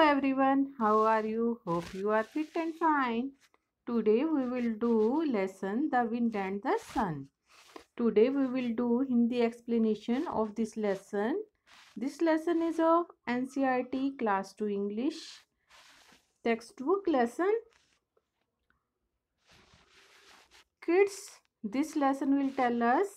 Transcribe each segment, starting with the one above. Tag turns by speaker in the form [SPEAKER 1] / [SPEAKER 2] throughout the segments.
[SPEAKER 1] Hello everyone, how are you? Hope you are fit and fine. Today we will do lesson The Wind and the Sun. Today we will do Hindi explanation of this lesson. This lesson is of NCRT Class 2 English textbook lesson. Kids, this lesson will tell us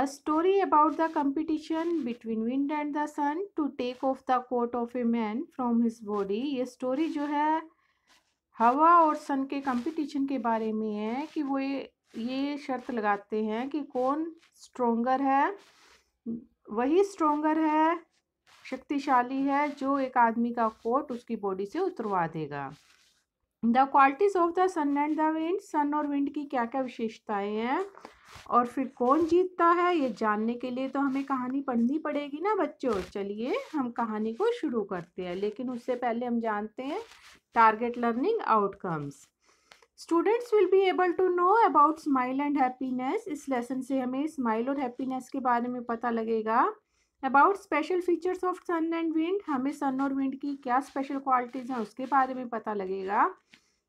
[SPEAKER 1] A story about the competition between wind and the sun to take off the coat of a man from his body. ye story jo hai hawa aur sun ke competition ke bare mein hai ki wo ye shart lagate hain ki कि stronger hai wahi stronger hai शक्तिशाली है जो एक आदमी का coat उसकी body से उतरवा देगा the qualities of the sun and the wind sun और विंड की क्या क्या विशेषताएं हैं और फिर कौन जीतता है ये जानने के लिए तो हमें कहानी पढ़नी पड़ेगी ना बच्चों चलिए हम कहानी को शुरू करते हैं लेकिन उससे पहले हम जानते हैं target learning outcomes students will be able to know about smile and happiness इस लेसन से हमें स्माइल और हैप्पीनेस के बारे में पता लगेगा about special features of sun and wind हमें सन और विंड की क्या स्पेशल क्वालिटीज़ हैं उसके बारे में पता लगेगा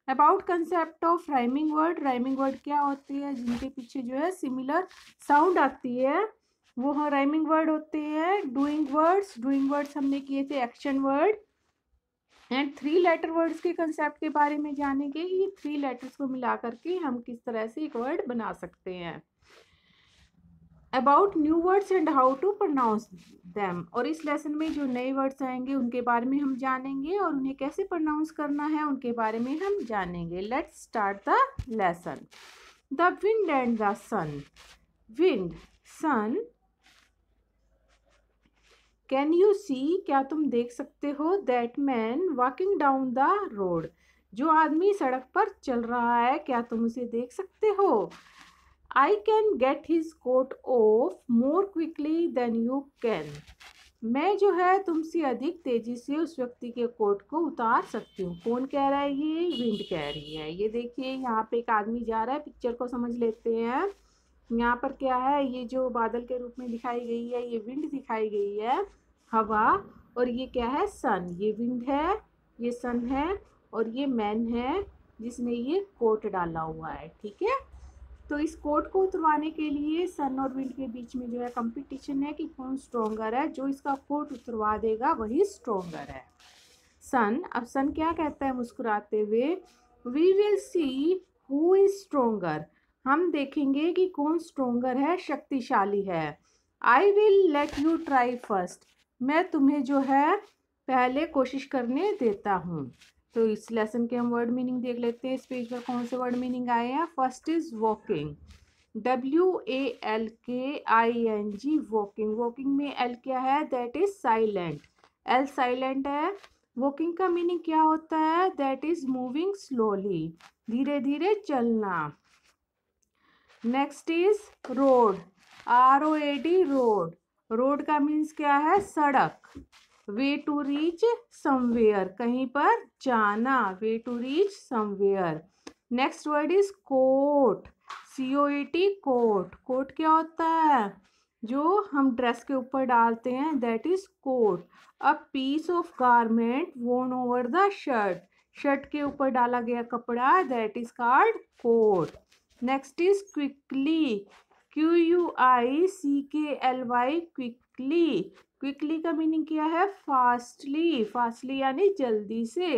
[SPEAKER 1] about concept of rhyming word rhyming word क्या होती है जिनके पीछे जो है सिमिलर साउंड आती है वो हाँ राइमिंग वर्ड होते हैं डूइंग वर्ड्स डूइंग वर्ड्स हमने किए थे action word and three letter words के कंसेप्ट के बारे में जानेंगे ये थ्री लेटर्स को मिला करके हम किस तरह से एक वर्ड बना सकते हैं about new words and how to pronounce them और इस लेसन में जो नए वर्ड्स आएंगे उनके बारे में हम जानेंगे और उन्हें कैसे प्रनाउंस करना है उनके बारे में हम जानेंगे let's start the lesson the wind and the sun wind sun can you see क्या तुम देख सकते हो that man walking down the road जो आदमी सड़क पर चल रहा है क्या तुम उसे देख सकते हो I can get his coat off more quickly than you can मैं जो है तुमसे अधिक तेज़ी से उस व्यक्ति के कोट को उतार सकती हूँ कौन कह रहा है ये विंड कह रही है ये देखिए यहाँ पे एक आदमी जा रहा है पिक्चर को समझ लेते हैं यहाँ पर क्या है ये जो बादल के रूप में दिखाई गई है ये विंड दिखाई गई है हवा और ये क्या है सन ये विंड है ये सन है और ये मैन है जिसने ये कोट डाला हुआ है ठीक है तो इस कोट को उतरवाने के लिए सन और विंड के बीच में जो है कंपटीशन है कि कौन स्ट्रोंगर है जो इसका कोट उतरवा देगा वही स्ट्रोंगर है सन अब सन क्या कहता है मुस्कुराते हुए we will see who is stronger हम देखेंगे कि कौन स्ट्रोंगर है शक्तिशाली है I will let you try first मैं तुम्हें जो है पहले कोशिश करने देता हूँ तो इस लेसन के हम वर्ड मीनिंग देख लेते हैं इस पेज पर कौन से वर्ड मीनिंग आए हैं first is walking W A L K I N G walking walking में L क्या है that is silent L silent है वॉकिंग का मीनिंग क्या होता है दैट इज मूविंग स्लोली धीरे धीरे चलना next is road R O A D road road का मीन्स क्या है सड़क वे टू रीच समवेयर कहीं पर जाना way to reach somewhere next word is coat C O A T coat coat क्या होता है जो हम ड्रेस के ऊपर डालते हैं that is coat a piece of garment worn over the shirt shirt के ऊपर डाला गया कपड़ा that is card coat next is quickly Q U I C K L Y quickly quickly का मीनिंग क्या है फास्टली फास्टली यानी जल्दी से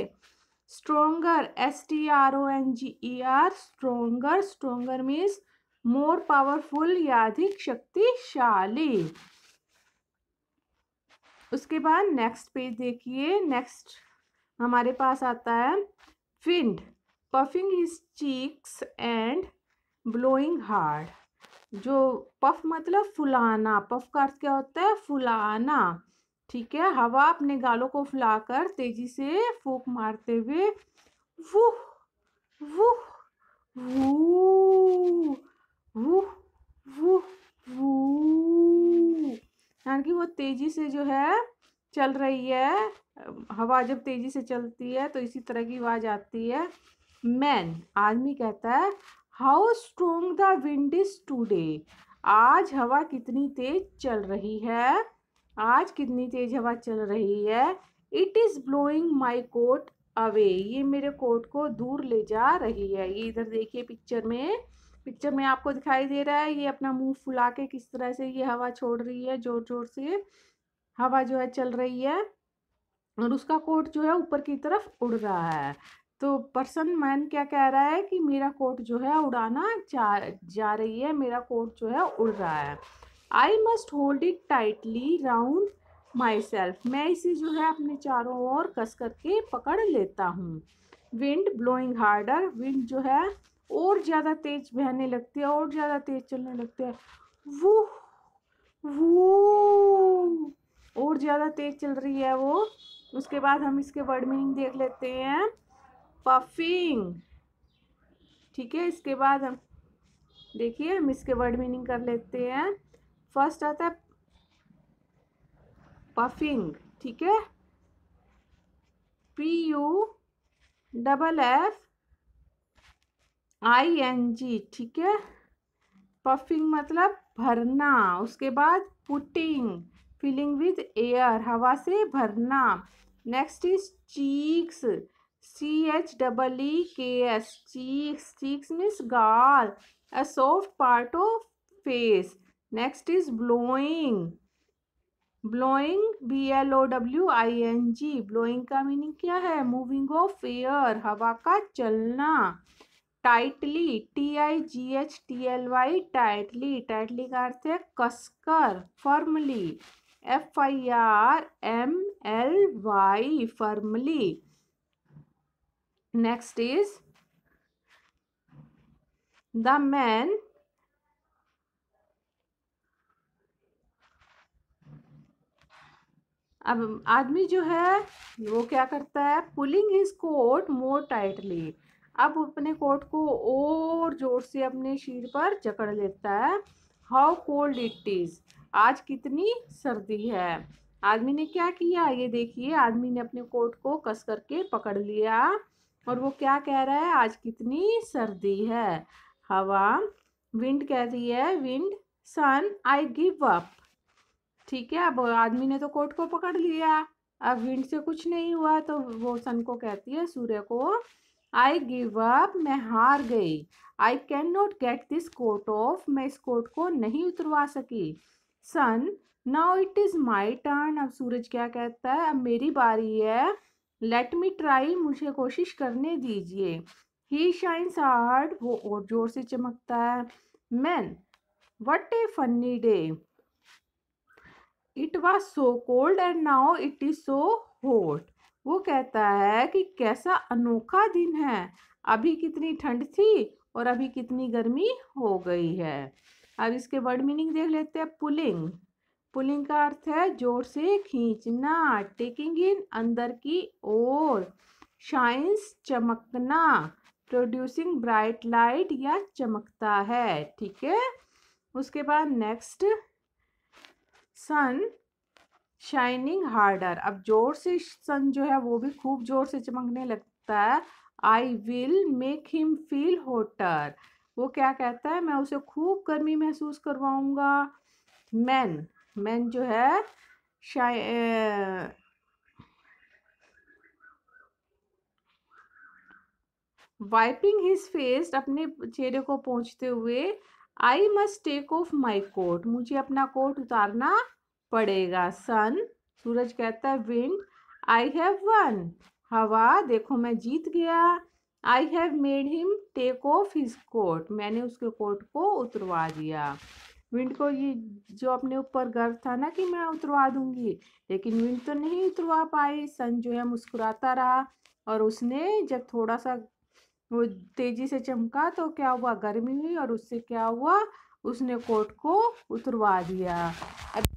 [SPEAKER 1] stronger S T R O N G E R stronger stronger means more powerful या अधिक शक्तिशाली उसके बाद नेक्स्ट पेज देखिए नेक्स्ट हमारे पास आता है find puffing his cheeks and blowing hard जो पफ मतलब फुलाना पफ का अर्थ क्या होता है फुलाना ठीक है हवा अपने गालों को फुलाकर तेजी से फूक मारते हुए वुह वुह वू वुह वुह यानी कि वो तेजी से जो है चल रही है हवा जब तेज़ी से चलती है तो इसी तरह की आवाज़ आती है मैन आदमी कहता है how strong the wind is today आज हवा कितनी तेज चल रही है आज कितनी तेज हवा चल रही है it is blowing my coat away ये मेरे कोट को दूर ले जा रही है ये इधर देखिए पिक्चर में पिक्चर में आपको दिखाई दे रहा है ये अपना मुंह फुला के किस तरह से ये हवा छोड़ रही है जोर जोर से हवा जो है चल रही है और उसका कोट जो है ऊपर की तरफ उड़ रहा है तो पर्सन मैन क्या कह रहा है कि मेरा कोट जो है उड़ाना जा जा रही है मेरा कोट जो है उड़ रहा है I must hold it tightly round myself मैं इसे जो है अपने चारों ओर कस करके पकड़ लेता हूँ विंड ब्लोइंग हार्डर विंड जो है और ज़्यादा तेज बहने लगती है और ज़्यादा तेज चलने लगते हैं वो वो और ज़्यादा तेज चल रही है वो उसके बाद हम इसके वर्ड मीनिंग देख लेते हैं पफिंग ठीक है इसके बाद हम देखिए हम इसके वर्ड मीनिंग कर लेते हैं फर्स्ट आता है पफिंग ठीक है P U double F I N G ठीक है पफिंग मतलब भरना उसके बाद पुटिंग फिलिंग विद एयर हवा से भरना next is cheeks C H double E K S cheeks. Cheeks means गाल a soft part of face next is blowing blowing B L O W I N G blowing का meaning क्या है moving of air हवा का चलना tightly T I G H T L Y tightly tightly का अर्थ है कसकर firmly F I R M L Y firmly next is the man अब आदमी जो है वो क्या करता है pulling his coat more tightly अब अपने कोट को और जोर से अपने शीर पर जकड़ लेता है हाउ कोल्ड इट इज़ आज कितनी सर्दी है आदमी ने क्या किया ये देखिए आदमी ने अपने कोट को कस करके पकड़ लिया और वो क्या कह रहा है आज कितनी सर्दी है हवा विंड कह रही है wind sun I give up ठीक है अब आदमी ने तो कोट को पकड़ लिया अब विंड से कुछ नहीं हुआ तो वो सन को कहती है सूर्य को आई गिव अप मैं हार गई I can not get this coat off मैं इस कोट को नहीं उतरवा सकी sun now it is my turn अब सूरज क्या कहता है अब मेरी बारी है लेट मी ट्राई मुझे कोशिश करने दीजिए ही शाइन्स हार्ड वो और जोर से चमकता है man what a funny day it was so cold and now it is so hot वो कहता है कि कैसा अनोखा दिन है अभी कितनी ठंड थी और अभी कितनी गर्मी हो गई है अब इसके वर्ड मीनिंग देख लेते हैं पुलिंग पुलिंग का अर्थ है जोर से खींचना टेकिंग इन अंदर की ओर शाइंस चमकना प्रोड्यूसिंग ब्राइट लाइट या चमकता है ठीक है उसके बाद नेक्स्ट सन शाइनिंग हार्डर अब जोर से सन जो है वो भी खूब जोर से चमकने लगता है I will make him feel hotter वो क्या कहता है मैं उसे खूब गर्मी महसूस करवाऊंगा मैन मैन जो है शाइ वाइपिंग हिज फेस अपने चेहरे को पहुंचते हुए I must take off my coat मुझे अपना कोट उतारना पड़ेगा सन सूरज कहता है विंड आई हैव वन हवा देखो मैं जीत गया I have made him take off his coat मैंने उसके कोट को उतरवा दिया विंड को ये जो अपने ऊपर गर्व था ना कि मैं उतरवा दूंगी लेकिन विंड तो नहीं उतरवा पाई सन जो है मुस्कुराता रहा और उसने जब थोड़ा सा वो तेज़ी से चमका तो क्या हुआ गर्मी हुई और उससे क्या हुआ उसने कोट को उतरवा दिया